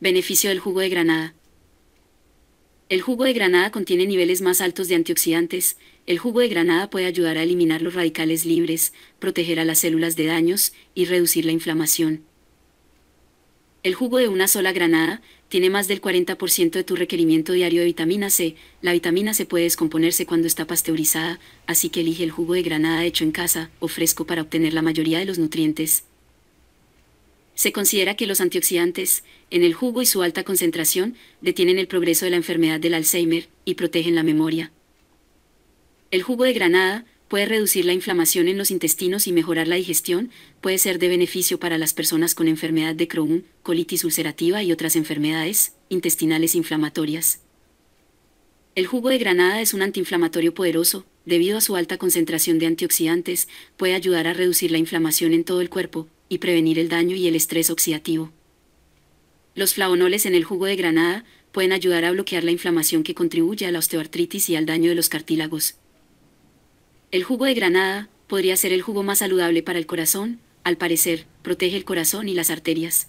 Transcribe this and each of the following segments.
Beneficio del jugo de granada. El jugo de granada contiene niveles más altos de antioxidantes. El jugo de granada puede ayudar a eliminar los radicales libres, proteger a las células de daños y reducir la inflamación. El jugo de una sola granada tiene más del 40% de tu requerimiento diario de vitamina C. La vitamina C puede descomponerse cuando está pasteurizada, así que elige el jugo de granada hecho en casa o fresco para obtener la mayoría de los nutrientes. Se considera que los antioxidantes, en el jugo y su alta concentración, detienen el progreso de la enfermedad del Alzheimer y protegen la memoria. El jugo de granada puede reducir la inflamación en los intestinos y mejorar la digestión, puede ser de beneficio para las personas con enfermedad de Crohn, colitis ulcerativa y otras enfermedades intestinales inflamatorias. El jugo de granada es un antiinflamatorio poderoso, debido a su alta concentración de antioxidantes, puede ayudar a reducir la inflamación en todo el cuerpo, y prevenir el daño y el estrés oxidativo. Los flavonoles en el jugo de granada pueden ayudar a bloquear la inflamación que contribuye a la osteoartritis y al daño de los cartílagos. El jugo de granada podría ser el jugo más saludable para el corazón, al parecer, protege el corazón y las arterias.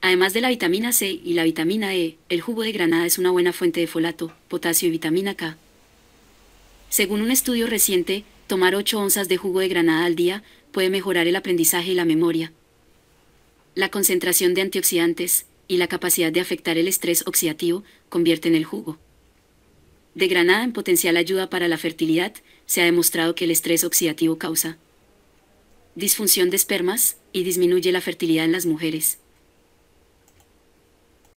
Además de la vitamina C y la vitamina E, el jugo de granada es una buena fuente de folato, potasio y vitamina K. Según un estudio reciente, tomar 8 onzas de jugo de granada al día puede mejorar el aprendizaje y la memoria. La concentración de antioxidantes y la capacidad de afectar el estrés oxidativo convierten el jugo de granada en potencial ayuda para la fertilidad, se ha demostrado que el estrés oxidativo causa disfunción de espermas y disminuye la fertilidad en las mujeres.